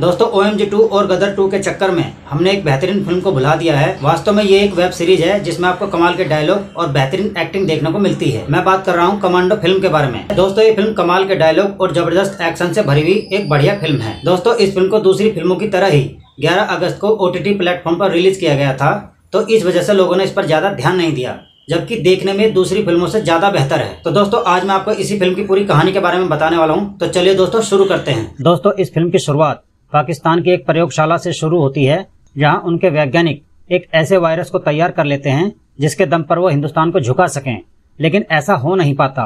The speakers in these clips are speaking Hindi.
दोस्तों ओ एम टू और गदर टू के चक्कर में हमने एक बेहतरीन फिल्म को भुला दिया है वास्तव में ये एक वेब सीरीज है जिसमें आपको कमाल के डायलॉग और बेहतरीन एक्टिंग देखने को मिलती है मैं बात कर रहा हूँ कमांडो फिल्म के बारे में दोस्तों ये फिल्म कमाल के डायलॉग और जबरदस्त एक्शन से भरी हुई एक बढ़िया फिल्म है दोस्तों इस फिल्म को दूसरी फिल्मों की तरह ही ग्यारह अगस्त को ओ टी प्लेटफॉर्म पर रिलीज किया गया था तो इस वजह से लोगों ने इस पर ज्यादा ध्यान नहीं दिया जबकि देखने में दूसरी फिल्मों से ज्यादा बेहतर है तो दोस्तों आज मैं आपको इसी फिल्म की पूरी कहानी के बारे में बताने वाला हूँ तो चलिए दोस्तों शुरू करते हैं दोस्तों इस फिल्म की शुरुआत पाकिस्तान की एक प्रयोगशाला से शुरू होती है जहां उनके वैज्ञानिक एक ऐसे वायरस को तैयार कर लेते हैं जिसके दम पर वो हिंदुस्तान को झुका सकें लेकिन ऐसा हो नहीं पाता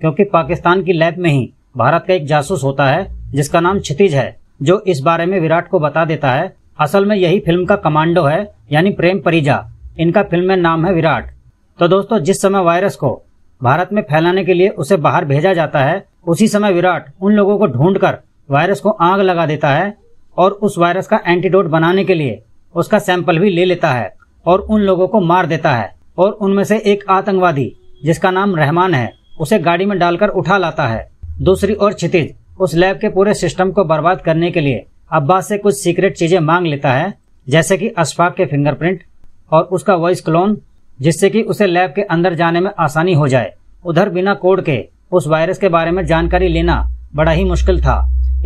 क्योंकि पाकिस्तान की लैब में ही भारत का एक जासूस होता है जिसका नाम क्षितिज है जो इस बारे में विराट को बता देता है असल में यही फिल्म का कमांडो है यानी प्रेम परिजा इनका फिल्म में नाम है विराट तो दोस्तों जिस समय वायरस को भारत में फैलाने के लिए उसे बाहर भेजा जाता है उसी समय विराट उन लोगों को ढूंढकर वायरस को आग लगा देता है और उस वायरस का एंटीडोट बनाने के लिए उसका सैंपल भी ले लेता है और उन लोगों को मार देता है और उनमें से एक आतंकवादी जिसका नाम रहमान है उसे गाड़ी में डालकर उठा लाता है दूसरी ओर क्षितिज उस लैब के पूरे सिस्टम को बर्बाद करने के लिए अब्बास से कुछ सीक्रेट चीजें मांग लेता है जैसे कि अशफाक के फिंगरप्रिंट और उसका वॉइस क्लोन जिससे कि उसे लैब के अंदर जाने में आसानी हो जाए उधर बिना कोड के उस वायरस के बारे में जानकारी लेना बड़ा ही मुश्किल था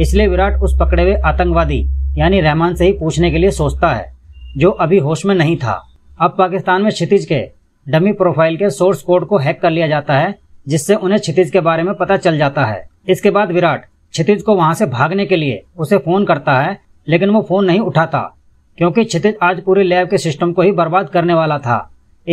इसलिए विराट उस पकड़े हुए आतंकवादी यानी रहमान से ही पूछने के लिए सोचता है जो अभी होश में नहीं था अब पाकिस्तान में क्षितिज के डमी प्रोफाइल के सोर्स कोड को हैक कर लिया जाता है जिससे उन्हें क्षितिज के बारे में पता चल जाता है इसके बाद विराट क्षितिज को वहाँ से भागने के लिए उसे फोन करता है लेकिन वो फोन नहीं उठाता क्योंकि क्षितिज आज पूरे लैब के सिस्टम को ही बर्बाद करने वाला था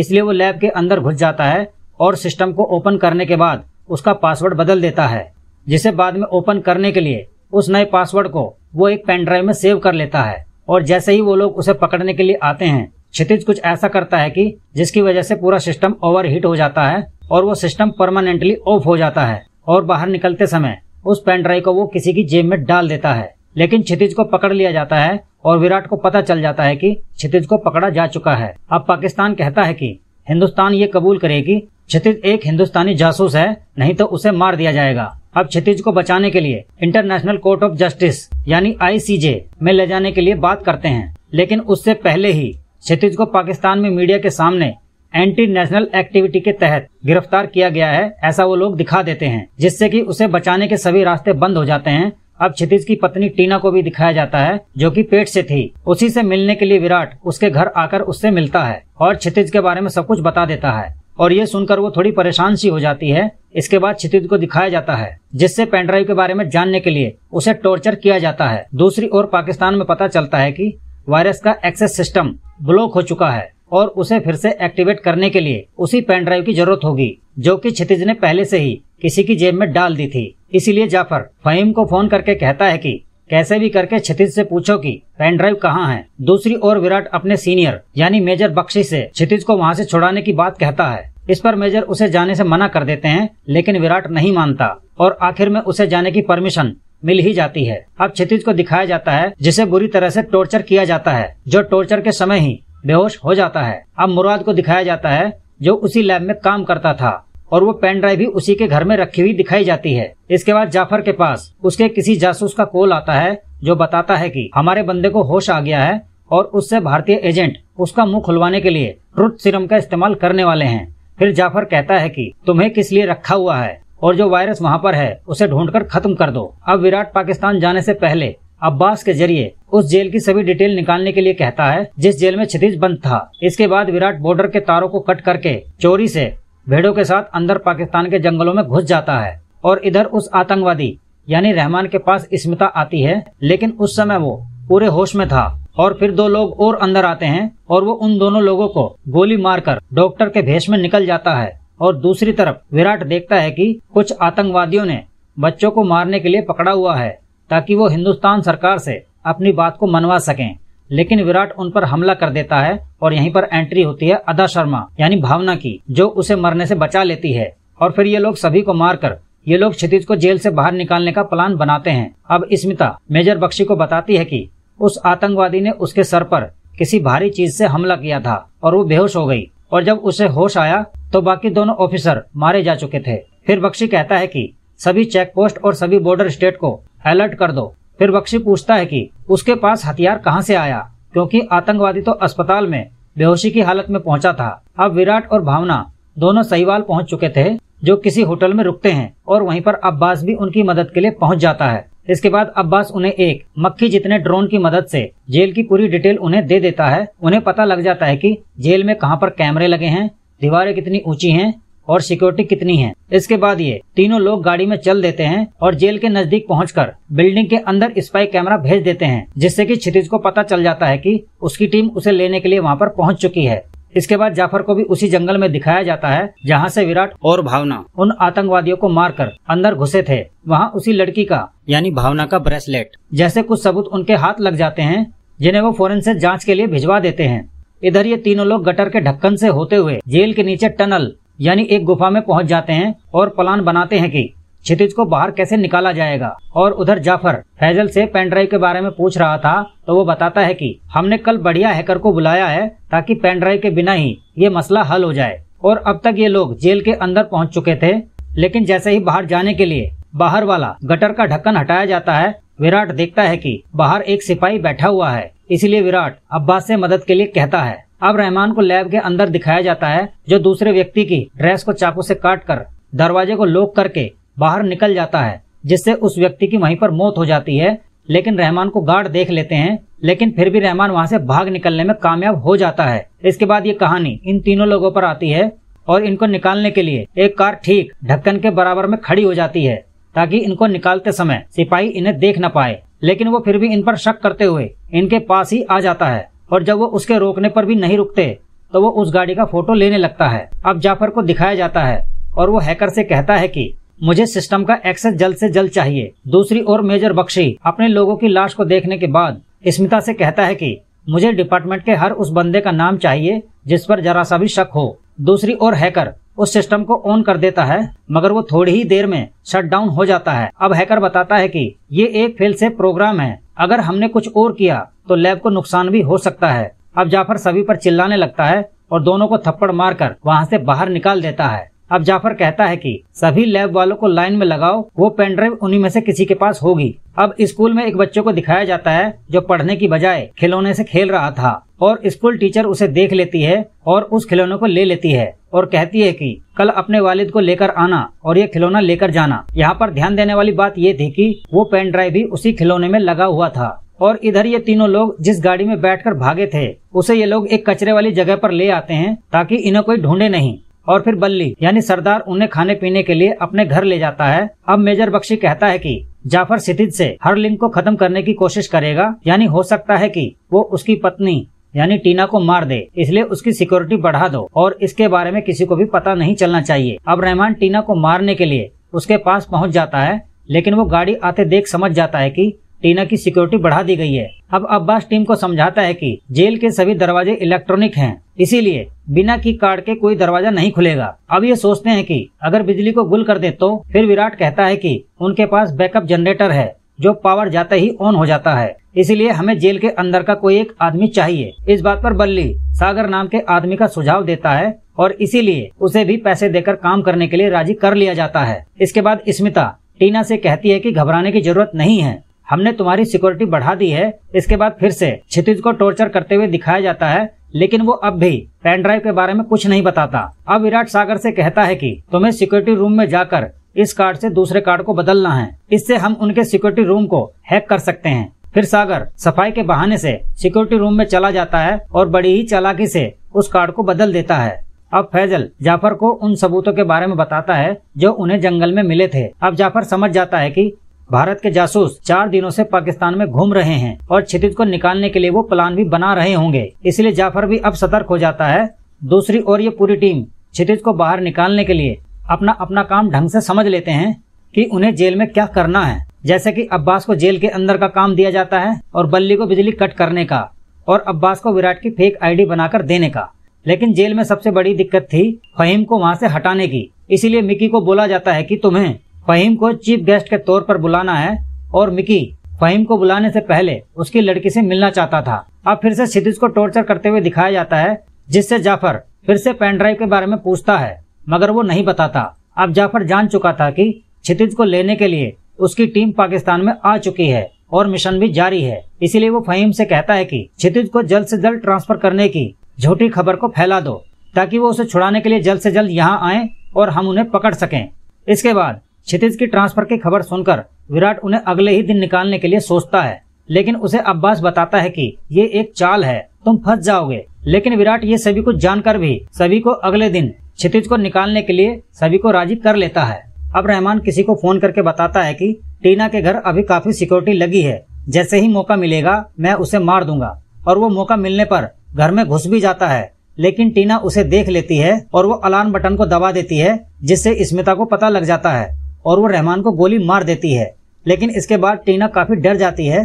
इसलिए वो लैब के अंदर घुस जाता है और सिस्टम को ओपन करने के बाद उसका पासवर्ड बदल देता है जिसे बाद में ओपन करने के लिए उस नए पासवर्ड को वो एक पेन ड्राइव में सेव कर लेता है और जैसे ही वो लोग उसे पकड़ने के लिए आते हैं क्षितिज कुछ ऐसा करता है कि जिसकी वजह से पूरा सिस्टम हीट हो जाता है और वो सिस्टम परमानेंटली ऑफ हो जाता है और बाहर निकलते समय उस पेन ड्राइव को वो किसी की जेब में डाल देता है लेकिन क्षितिज को पकड़ लिया जाता है और विराट को पता चल जाता है कि क्षितिज को पकड़ा जा चुका है अब पाकिस्तान कहता है कि हिंदुस्तान ये कबूल करे कि क्षितिज एक हिंदुस्तानी जासूस है नहीं तो उसे मार दिया जाएगा अब क्षतिज को बचाने के लिए इंटरनेशनल कोर्ट ऑफ जस्टिस यानी आई में ले जाने के लिए बात करते हैं लेकिन उससे पहले ही क्षतिज को पाकिस्तान में मीडिया के सामने एंटी नेशनल एक्टिविटी के तहत गिरफ्तार किया गया है ऐसा वो लोग दिखा देते हैं जिससे कि उसे बचाने के सभी रास्ते बंद हो जाते हैं अब क्षितिज की पत्नी टीना को भी दिखाया जाता है जो कि पेट से थी उसी से मिलने के लिए विराट उसके घर आकर उससे मिलता है और क्षितिज के बारे में सब कुछ बता देता है और ये सुनकर वो थोड़ी परेशान सी हो जाती है इसके बाद क्षितिज को दिखाया जाता है जिससे पेनड्राइव के बारे में जानने के लिए उसे टॉर्चर किया जाता है दूसरी ओर पाकिस्तान में पता चलता है कि वायरस का एक्सेस सिस्टम ब्लॉक हो चुका है और उसे फिर से एक्टिवेट करने के लिए उसी पेनड्राइव की जरूरत होगी जो कि क्षितिज ने पहले से ही किसी की जेब में डाल दी थी इसीलिए जाफर फहीम को फोन करके कहता है कि कैसे भी करके क्षितिज से पूछो कि पेन ड्राइव कहाँ है दूसरी ओर विराट अपने सीनियर यानी मेजर बख्शी से क्षितिज को वहाँ से छुड़ाने की बात कहता है इस पर मेजर उसे जाने से मना कर देते हैं लेकिन विराट नहीं मानता और आखिर में उसे जाने की परमिशन मिल ही जाती है अब क्षितिज को दिखाया जाता है जिसे बुरी तरह से टॉर्चर किया जाता है जो टॉर्चर के समय ही बेहोश हो जाता है अब मुराद को दिखाया जाता है जो उसी लैब में काम करता था और वो पेन ड्राइव भी उसी के घर में रखी हुई दिखाई जाती है इसके बाद जाफर के पास उसके किसी जासूस का कॉल आता है जो बताता है कि हमारे बंदे को होश आ गया है और उससे भारतीय एजेंट उसका मुंह खुलवाने के लिए ट्रुथ सिरम का इस्तेमाल करने वाले हैं फिर जाफर कहता है कि तुम्हें किस लिए रखा हुआ है और जो वायरस वहाँ पर है उसे कर खत्म कर दो अब विराट पाकिस्तान जाने से पहले अब्बास के जरिए उस जेल की सभी डिटेल निकालने के लिए कहता है जिस जेल में क्षितिज बंद था इसके बाद विराट बॉर्डर के तारों को कट करके चोरी से भेड़ों के साथ अंदर पाकिस्तान के जंगलों में घुस जाता है और इधर उस आतंकवादी यानी रहमान के पास स्मिता आती है लेकिन उस समय वो पूरे होश में था और फिर दो लोग और अंदर आते हैं और वो उन दोनों लोगों को गोली मारकर डॉक्टर के भेष में निकल जाता है और दूसरी तरफ विराट देखता है कि कुछ आतंकवादियों ने बच्चों को मारने के लिए पकड़ा हुआ है ताकि वो हिंदुस्तान सरकार से अपनी बात को मनवा सकें लेकिन विराट उन पर हमला कर देता है और यहीं पर एंट्री होती है अदा शर्मा यानी भावना की जो उसे मरने से बचा लेती है और फिर ये लोग सभी को मारकर ये लोग क्षितिज को जेल से बाहर निकालने का प्लान बनाते हैं अब स्मिता मेजर बख्शी को बताती है कि उस आतंकवादी ने उसके सर पर किसी भारी चीज से हमला किया था और वो बेहोश हो गई और जब उसे होश आया तो बाकी दोनों ऑफिसर मारे जा चुके थे फिर बख्शी कहता है कि सभी चेक पोस्ट और सभी बॉर्डर स्टेट को अलर्ट कर दो फिर बख्शी पूछता है कि उसके पास हथियार कहाँ से आया क्योंकि आतंकवादी तो अस्पताल में बेहोशी की हालत में पहुंचा था अब विराट और भावना दोनों सहीवाल पहुंच चुके थे जो किसी होटल में रुकते हैं और वहीं पर अब्बास भी उनकी मदद के लिए पहुंच जाता है इसके बाद अब्बास उन्हें एक मक्खी जितने ड्रोन की मदद से जेल की पूरी डिटेल उन्हें दे देता है उन्हें पता लग जाता है कि जेल में कहां पर कैमरे लगे हैं दीवारें कितनी ऊंची हैं और सिक्योरिटी कितनी है इसके बाद ये तीनों लोग गाड़ी में चल देते हैं और जेल के नजदीक पहुँच बिल्डिंग के अंदर स्पाई कैमरा भेज देते हैं जिससे कि क्षितिज को पता चल जाता है कि उसकी टीम उसे लेने के लिए वहाँ पर पहुँच चुकी है इसके बाद जाफर को भी उसी जंगल में दिखाया जाता है जहाँ से विराट और भावना उन आतंकवादियों को मारकर अंदर घुसे थे वहाँ उसी लड़की का यानी भावना का ब्रेसलेट जैसे कुछ सबूत उनके हाथ लग जाते हैं जिन्हें वो फोरेंसिक जांच के लिए भिजवा देते हैं इधर ये तीनों लोग गटर के ढक्कन से होते हुए जेल के नीचे टनल यानी एक गुफा में पहुंच जाते हैं और प्लान बनाते हैं कि क्षितिज को बाहर कैसे निकाला जाएगा और उधर जाफर फैजल से पेन ड्राइव के बारे में पूछ रहा था तो वो बताता है कि हमने कल बढ़िया हैकर को बुलाया है ताकि पेन ड्राइव के बिना ही ये मसला हल हो जाए और अब तक ये लोग जेल के अंदर पहुंच चुके थे लेकिन जैसे ही बाहर जाने के लिए बाहर वाला गटर का ढक्कन हटाया जाता है विराट देखता है कि बाहर एक सिपाही बैठा हुआ है इसलिए विराट अब्बास से मदद के लिए कहता है अब रहमान को लैब के अंदर दिखाया जाता है जो दूसरे व्यक्ति की ड्रेस को चाकू से काट कर दरवाजे को लॉक करके बाहर निकल जाता है जिससे उस व्यक्ति की वहीं पर मौत हो जाती है लेकिन रहमान को गार्ड देख लेते हैं लेकिन फिर भी रहमान वहाँ से भाग निकलने में कामयाब हो जाता है इसके बाद ये कहानी इन तीनों लोगों पर आती है और इनको निकालने के लिए एक कार ठीक ढक्कन के बराबर में खड़ी हो जाती है ताकि इनको निकालते समय सिपाही इन्हें देख न पाए लेकिन वो फिर भी इन पर शक करते हुए इनके पास ही आ जाता है और जब वो उसके रोकने पर भी नहीं रुकते तो वो उस गाड़ी का फोटो लेने लगता है अब जाफर को दिखाया जाता है और वो हैकर से कहता है कि मुझे सिस्टम का एक्सेस जल्द से जल्द चाहिए दूसरी ओर मेजर बख्शी अपने लोगों की लाश को देखने के बाद स्मिता से कहता है कि मुझे डिपार्टमेंट के हर उस बंदे का नाम चाहिए जिस पर जरा सा भी शक हो दूसरी ओर हैकर उस सिस्टम को ऑन कर देता है मगर वो थोड़ी ही देर में शट डाउन हो जाता है अब हैकर बताता है कि ये एक फेल से प्रोग्राम है अगर हमने कुछ और किया तो लैब को नुकसान भी हो सकता है अब जाफर सभी पर चिल्लाने लगता है और दोनों को थप्पड़ मारकर वहाँ से बाहर निकाल देता है अब जाफर कहता है कि सभी लैब वालों को लाइन में लगाओ वो पेन ड्राइव उन्हीं में से किसी के पास होगी अब स्कूल में एक बच्चे को दिखाया जाता है जो पढ़ने की बजाय खिलौने से खेल रहा था और स्कूल टीचर उसे देख लेती है और उस खिलौने को ले लेती है और कहती है कि कल अपने वालिद को लेकर आना और ये खिलौना लेकर जाना यहाँ पर ध्यान देने वाली बात ये थी कि वो पेन ड्राइव भी उसी खिलौने में लगा हुआ था और इधर ये तीनों लोग जिस गाड़ी में बैठकर भागे थे उसे ये लोग एक कचरे वाली जगह पर ले आते हैं ताकि इन्हें कोई ढूंढे नहीं और फिर बल्ली यानी सरदार उन्हें खाने पीने के लिए अपने घर ले जाता है अब मेजर बख्शी कहता है कि जाफर सितिज से हर लिंग को खत्म करने की कोशिश करेगा यानी हो सकता है कि वो उसकी पत्नी यानी टीना को मार दे इसलिए उसकी सिक्योरिटी बढ़ा दो और इसके बारे में किसी को भी पता नहीं चलना चाहिए अब रहमान टीना को मारने के लिए उसके पास पहुंच जाता है लेकिन वो गाड़ी आते देख समझ जाता है कि टीना की सिक्योरिटी बढ़ा दी गई है अब अब्बास टीम को समझाता है कि जेल के सभी दरवाजे इलेक्ट्रॉनिक हैं, इसीलिए बिना की कार्ड के कोई दरवाजा नहीं खुलेगा अब ये सोचते हैं कि अगर बिजली को गुल कर दे तो फिर विराट कहता है कि उनके पास बैकअप जनरेटर है जो पावर जाते ही ऑन हो जाता है इसीलिए हमें जेल के अंदर का कोई एक आदमी चाहिए इस बात पर बल्ली सागर नाम के आदमी का सुझाव देता है और इसीलिए उसे भी पैसे देकर काम करने के लिए राजी कर लिया जाता है इसके बाद स्मिता टीना से कहती है कि घबराने की जरूरत नहीं है हमने तुम्हारी सिक्योरिटी बढ़ा दी है इसके बाद फिर से क्षितिज को टॉर्चर करते हुए दिखाया जाता है लेकिन वो अब भी पेन ड्राइव के बारे में कुछ नहीं बताता अब विराट सागर से कहता है कि तुम्हें सिक्योरिटी रूम में जाकर इस कार्ड से दूसरे कार्ड को बदलना है इससे हम उनके सिक्योरिटी रूम को हैक कर सकते हैं फिर सागर सफाई के बहाने से सिक्योरिटी रूम में चला जाता है और बड़ी ही चालाकी से उस कार्ड को बदल देता है अब फैजल जाफर को उन सबूतों के बारे में बताता है जो उन्हें जंगल में मिले थे अब जाफर समझ जाता है कि भारत के जासूस चार दिनों से पाकिस्तान में घूम रहे हैं और क्षितिज को निकालने के लिए वो प्लान भी बना रहे होंगे इसलिए जाफर भी अब सतर्क हो जाता है दूसरी ओर ये पूरी टीम क्षितिज को बाहर निकालने के लिए अपना अपना काम ढंग से समझ लेते हैं कि उन्हें जेल में क्या करना है जैसे कि अब्बास को जेल के अंदर का काम दिया जाता है और बल्ली को बिजली कट करने का और अब्बास को विराट की फेक आईडी बनाकर देने का लेकिन जेल में सबसे बड़ी दिक्कत थी फहीम को वहाँ से हटाने की इसीलिए मिकी को बोला जाता है कि तुम्हें फहीम को चीफ गेस्ट के तौर पर बुलाना है और मिकी फहीम को बुलाने से पहले उसकी लड़की से मिलना चाहता था अब फिर से क्षितिज को टॉर्चर करते हुए दिखाया जाता है जिससे जाफर फिर से पेन ड्राइव के बारे में पूछता है मगर वो नहीं बताता अब जाफर जान चुका था कि क्षितिज को लेने के लिए उसकी टीम पाकिस्तान में आ चुकी है और मिशन भी जारी है इसीलिए वो फहीम से कहता है कि क्षितिज को जल्द से जल्द ट्रांसफर करने की झूठी खबर को फैला दो ताकि वो उसे छुड़ाने के लिए जल्द से जल्द यहाँ आए और हम उन्हें पकड़ सकें इसके बाद क्षितिज की ट्रांसफर की खबर सुनकर विराट उन्हें अगले ही दिन निकालने के लिए सोचता है लेकिन उसे अब्बास बताता है कि ये एक चाल है तुम फंस जाओगे लेकिन विराट ये सभी कुछ जानकर भी सभी को अगले दिन क्षितिज को निकालने के लिए सभी को राजी कर लेता है अब रहमान किसी को फोन करके बताता है कि टीना के घर अभी काफी सिक्योरिटी लगी है जैसे ही मौका मिलेगा मैं उसे मार दूंगा और वो मौका मिलने पर घर में घुस भी जाता है लेकिन टीना उसे देख लेती है और वो अलार्म बटन को दबा देती है जिससे स्मिता को पता लग जाता है और वो रहमान को गोली मार देती है लेकिन इसके बाद टीना काफ़ी डर जाती है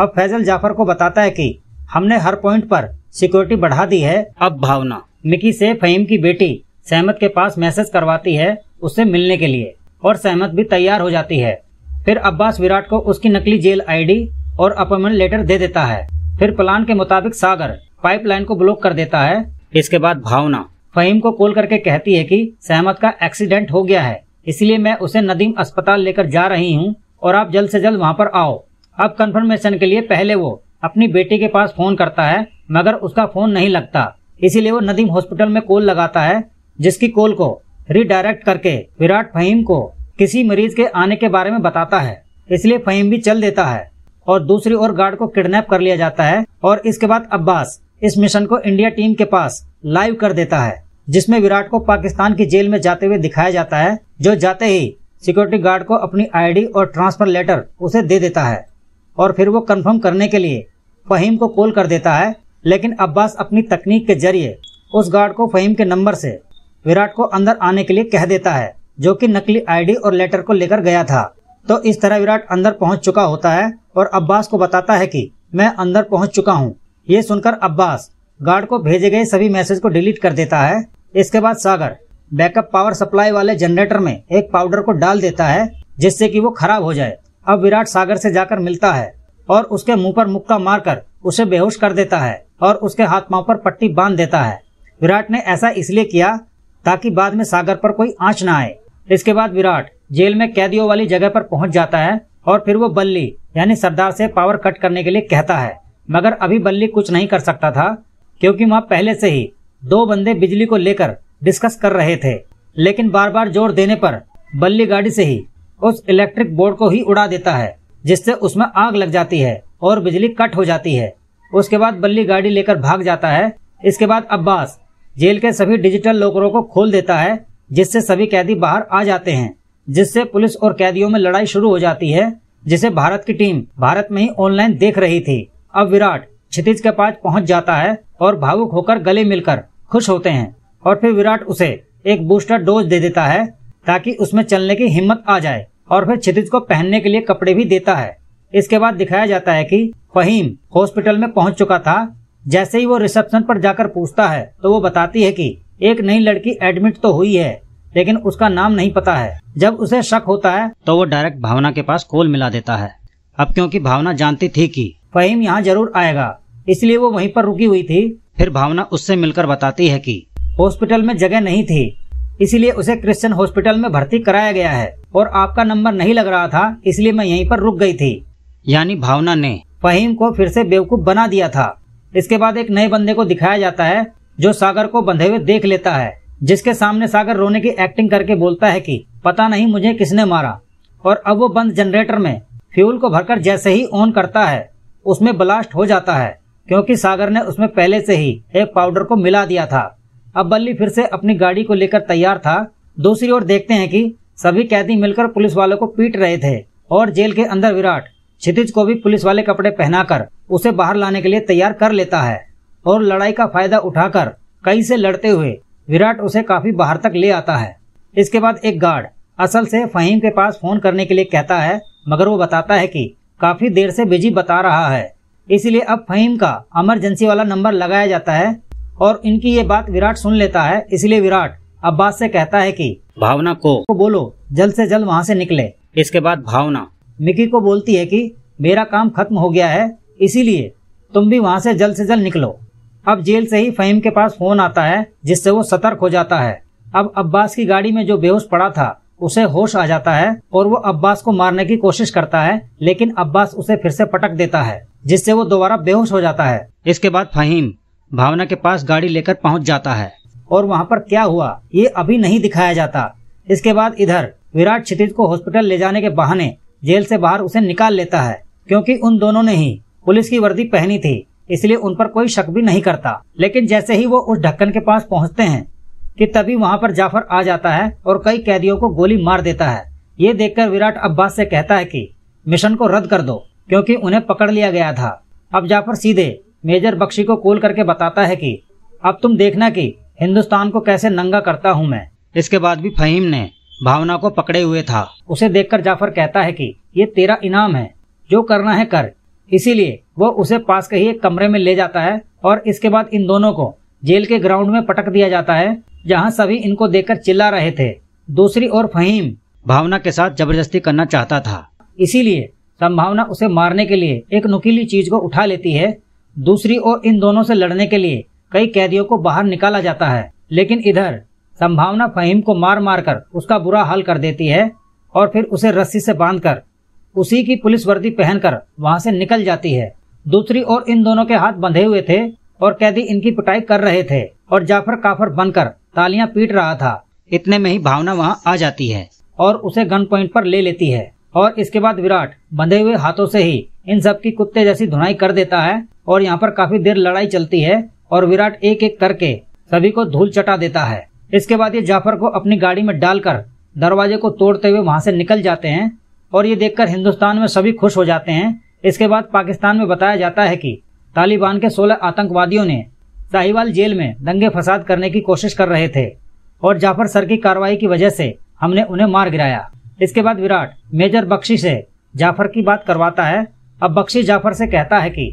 अब फैजल जाफर को बताता है कि हमने हर पॉइंट पर सिक्योरिटी बढ़ा दी है अब भावना मिकी से फहीम की बेटी सहमत के पास मैसेज करवाती है उससे मिलने के लिए और सहमत भी तैयार हो जाती है फिर अब्बास विराट को उसकी नकली जेल आईडी और अपॉइंटमेंट लेटर दे देता है फिर प्लान के मुताबिक सागर पाइपलाइन को ब्लॉक कर देता है इसके बाद भावना फहीम को कॉल करके कहती है कि सहमत का एक्सीडेंट हो गया है इसलिए मैं उसे नदीम अस्पताल लेकर जा रही हूँ और आप जल्द से जल्द वहाँ पर आओ अब कन्फर्मेशन के लिए पहले वो अपनी बेटी के पास फ़ोन करता है मगर उसका फ़ोन नहीं लगता इसीलिए वो नदीम हॉस्पिटल में कॉल लगाता है जिसकी कॉल को रिडायरेक्ट करके विराट फहीम को किसी मरीज के आने के बारे में बताता है इसलिए फहीम भी चल देता है और दूसरी ओर गार्ड को किडनैप कर लिया जाता है और इसके बाद अब्बास इस मिशन को इंडिया टीम के पास लाइव कर देता है जिसमें विराट को पाकिस्तान की जेल में जाते हुए दिखाया जाता है जो जाते ही सिक्योरिटी गार्ड को अपनी आईडी और ट्रांसफर लेटर उसे दे देता है और फिर वो कंफर्म करने के लिए फहीम को कॉल कर देता है लेकिन अब्बास अपनी तकनीक के जरिए उस गार्ड को फहीम के नंबर से विराट को अंदर आने के लिए कह देता है जो कि नकली आईडी और लेटर को लेकर गया था तो इस तरह विराट अंदर पहुंच चुका होता है और अब्बास को बताता है कि मैं अंदर पहुंच चुका हूं। ये सुनकर अब्बास गार्ड को भेजे गए सभी मैसेज को डिलीट कर देता है इसके बाद सागर बैकअप पावर सप्लाई वाले जनरेटर में एक पाउडर को डाल देता है जिससे कि वो खराब हो जाए अब विराट सागर से जाकर मिलता है और उसके मुंह पर मुक्का मारकर उसे बेहोश कर देता है और उसके हाथ पांव पर पट्टी बांध देता है विराट ने ऐसा इसलिए किया ताकि बाद में सागर पर कोई आंच न आए इसके बाद विराट जेल में कैदियों वाली जगह पर पहुंच जाता है और फिर वो बल्ली यानी सरदार से पावर कट करने के लिए कहता है मगर अभी बल्ली कुछ नहीं कर सकता था क्योंकि वहाँ पहले से ही दो बंदे बिजली को लेकर डिस्कस कर रहे थे लेकिन बार बार जोर देने पर बल्ली गाड़ी से ही उस इलेक्ट्रिक बोर्ड को ही उड़ा देता है जिससे उसमें आग लग जाती है और बिजली कट हो जाती है उसके बाद बल्ली गाड़ी लेकर भाग जाता है इसके बाद अब्बास जेल के सभी डिजिटल लॉकरों को खोल देता है जिससे सभी कैदी बाहर आ जाते हैं जिससे पुलिस और कैदियों में लड़ाई शुरू हो जाती है जिसे भारत की टीम भारत में ही ऑनलाइन देख रही थी अब विराट क्षितिज के पास पहुंच जाता है और भावुक होकर गले मिलकर खुश होते हैं और फिर विराट उसे एक बूस्टर डोज दे देता है ताकि उसमें चलने की हिम्मत आ जाए और फिर क्षितिज को पहनने के लिए कपड़े भी देता है इसके बाद दिखाया जाता है कि फहीम हॉस्पिटल में पहुंच चुका था जैसे ही वो रिसेप्शन पर जाकर पूछता है तो वो बताती है कि एक नई लड़की एडमिट तो हुई है लेकिन उसका नाम नहीं पता है जब उसे शक होता है तो वो डायरेक्ट भावना के पास कॉल मिला देता है अब क्योंकि भावना जानती थी कि फहीम यहाँ जरूर आएगा इसलिए वो वहीं पर रुकी हुई थी फिर भावना उससे मिलकर बताती है कि हॉस्पिटल में जगह नहीं थी इसीलिए उसे क्रिश्चियन हॉस्पिटल में भर्ती कराया गया है और आपका नंबर नहीं लग रहा था इसलिए मैं यहीं पर रुक गई थी यानी भावना ने फहीम को फिर से बेवकूफ बना दिया था इसके बाद एक नए बंदे को दिखाया जाता है जो सागर को बंधे हुए देख लेता है जिसके सामने सागर रोने की एक्टिंग करके बोलता है कि पता नहीं मुझे किसने मारा और अब वो बंद जनरेटर में फ्यूल को भरकर जैसे ही ऑन करता है उसमें ब्लास्ट हो जाता है क्योंकि सागर ने उसमें पहले से ही एक पाउडर को मिला दिया था अब बल्ली फिर से अपनी गाड़ी को लेकर तैयार था दूसरी ओर देखते हैं कि सभी कैदी मिलकर पुलिस वालों को पीट रहे थे और जेल के अंदर विराट क्षितिज को भी पुलिस वाले कपड़े पहनाकर उसे बाहर लाने के लिए तैयार कर लेता है और लड़ाई का फायदा उठाकर कई से लड़ते हुए विराट उसे काफी बाहर तक ले आता है इसके बाद एक गार्ड असल से फहीम के पास फोन करने के लिए कहता है मगर वो बताता है कि काफी देर से बिजी बता रहा है इसलिए अब फहीम का इमरजेंसी वाला नंबर लगाया जाता है और इनकी ये बात विराट सुन लेता है इसलिए विराट अब्बास से कहता है कि भावना को, को बोलो जल्द से जल्द वहाँ से निकले इसके बाद भावना मिकी को बोलती है कि मेरा काम खत्म हो गया है इसीलिए तुम भी वहाँ से जल्द से जल्द निकलो अब जेल से ही फहीम के पास फोन आता है जिससे वो सतर्क हो जाता है अब अब्बास की गाड़ी में जो बेहोश पड़ा था उसे होश आ जाता है और वो अब्बास को मारने की कोशिश करता है लेकिन अब्बास उसे फिर से पटक देता है जिससे वो दोबारा बेहोश हो जाता है इसके बाद फहीम भावना के पास गाड़ी लेकर पहुंच जाता है और वहां पर क्या हुआ ये अभी नहीं दिखाया जाता इसके बाद इधर विराट क्षितिज को हॉस्पिटल ले जाने के बहाने जेल से बाहर उसे निकाल लेता है क्योंकि उन दोनों ने ही पुलिस की वर्दी पहनी थी इसलिए उन पर कोई शक भी नहीं करता लेकिन जैसे ही वो उस ढक्कन के पास पहुंचते हैं कि तभी वहां पर जाफर आ जाता है और कई कैदियों को गोली मार देता है ये देखकर विराट अब्बास से कहता है कि मिशन को रद्द कर दो क्योंकि उन्हें पकड़ लिया गया था अब जाफर सीधे मेजर बख्शी को कॉल करके बताता है कि अब तुम देखना कि हिंदुस्तान को कैसे नंगा करता हूँ मैं इसके बाद भी फहीम ने भावना को पकड़े हुए था उसे देखकर जाफर कहता है कि ये तेरा इनाम है जो करना है कर इसीलिए वो उसे पास के ही एक कमरे में ले जाता है और इसके बाद इन दोनों को जेल के ग्राउंड में पटक दिया जाता है जहां सभी इनको देखकर चिल्ला रहे थे दूसरी ओर फहीम भावना के साथ जबरदस्ती करना चाहता था इसीलिए संभावना उसे मारने के लिए एक नुकीली चीज को उठा लेती है दूसरी ओर इन दोनों से लड़ने के लिए कई कैदियों को बाहर निकाला जाता है लेकिन इधर संभावना फहीम को मार मार कर उसका बुरा हाल कर देती है और फिर उसे रस्सी से बांधकर उसी की पुलिस वर्दी पहनकर वहां से निकल जाती है दूसरी ओर इन दोनों के हाथ बंधे हुए थे और कैदी इनकी पिटाई कर रहे थे और जाफर काफर बनकर तालियां पीट रहा था इतने में ही भावना वहां आ जाती है और उसे गन पॉइंट पर ले लेती है और इसके बाद विराट बंधे हुए हाथों से ही इन सब की कुत्ते जैसी धुनाई कर देता है और यहाँ पर काफी देर लड़ाई चलती है और विराट एक एक करके सभी को धूल चटा देता है इसके बाद ये जाफर को अपनी गाड़ी में डालकर दरवाजे को तोड़ते हुए वहाँ से निकल जाते हैं और ये देखकर हिंदुस्तान में सभी खुश हो जाते हैं इसके बाद पाकिस्तान में बताया जाता है कि तालिबान के 16 आतंकवादियों ने साहिवाल जेल में दंगे फसाद करने की कोशिश कर रहे थे और जाफर सर की कार्रवाई की वजह से हमने उन्हें मार गिराया इसके बाद विराट मेजर बख्शी से जाफर की बात करवाता है अब बख्शी जाफर से कहता है कि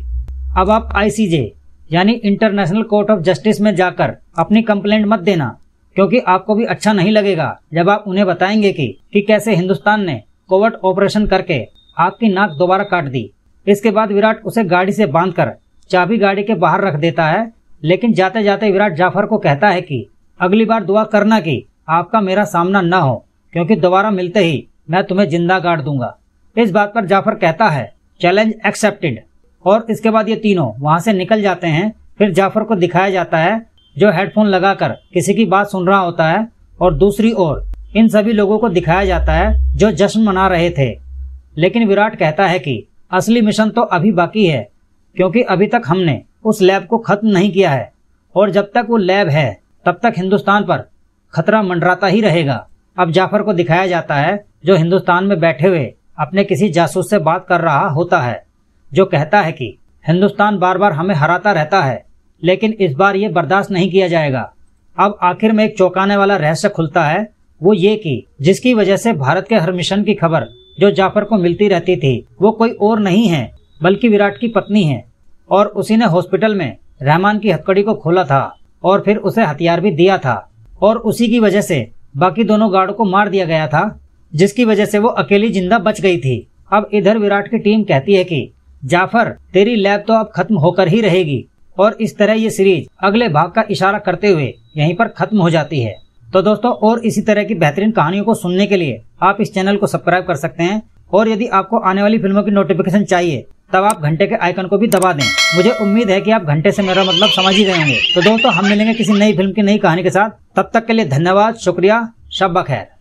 अब आप आईसीजे यानी इंटरनेशनल कोर्ट ऑफ जस्टिस में जाकर अपनी कंप्लेंट मत देना क्योंकि आपको भी अच्छा नहीं लगेगा जब आप उन्हें बताएंगे कि कि कैसे हिंदुस्तान ने कोवर्ट ऑपरेशन करके आपकी नाक दोबारा काट दी इसके बाद विराट उसे गाड़ी से बांधकर चाबी गाड़ी के बाहर रख देता है लेकिन जाते जाते विराट जाफर को कहता है कि अगली बार दुआ करना कि आपका मेरा सामना न हो क्योंकि दोबारा मिलते ही मैं तुम्हें जिंदा गाड़ दूंगा इस बात पर जाफर कहता है चैलेंज एक्सेप्टेड और इसके बाद ये तीनों वहाँ से निकल जाते हैं फिर जाफर को दिखाया जाता है जो हेडफोन लगाकर किसी की बात सुन रहा होता है और दूसरी ओर इन सभी लोगों को दिखाया जाता है जो जश्न मना रहे थे लेकिन विराट कहता है कि असली मिशन तो अभी बाकी है क्योंकि अभी तक हमने उस लैब को खत्म नहीं किया है और जब तक वो लैब है तब तक हिंदुस्तान पर खतरा मंडराता ही रहेगा अब जाफर को दिखाया जाता है जो हिंदुस्तान में बैठे हुए अपने किसी जासूस से बात कर रहा होता है जो कहता है कि हिंदुस्तान बार बार हमें हराता रहता है लेकिन इस बार ये बर्दाश्त नहीं किया जाएगा अब आखिर में एक चौंकाने वाला रहस्य खुलता है वो ये कि जिसकी वजह से भारत के हर मिशन की खबर जो जाफर को मिलती रहती थी वो कोई और नहीं है बल्कि विराट की पत्नी है और उसी ने हॉस्पिटल में रहमान की हथकड़ी को खोला था और फिर उसे हथियार भी दिया था और उसी की वजह से बाकी दोनों गार्ड को मार दिया गया था जिसकी वजह से वो अकेली जिंदा बच गई थी अब इधर विराट की टीम कहती है कि जाफर तेरी लैब तो अब खत्म होकर ही रहेगी और इस तरह ये सीरीज अगले भाग का इशारा करते हुए यहीं पर खत्म हो जाती है तो दोस्तों और इसी तरह की बेहतरीन कहानियों को सुनने के लिए आप इस चैनल को सब्सक्राइब कर सकते हैं और यदि आपको आने वाली फिल्मों की नोटिफिकेशन चाहिए तब आप घंटे के आइकन को भी दबा दें मुझे उम्मीद है कि आप घंटे से मेरा मतलब समझ ही गए होंगे तो दोस्तों हम मिलेंगे किसी नई फिल्म की नई कहानी के साथ तब तक के लिए धन्यवाद शुक्रिया शब्बा खैर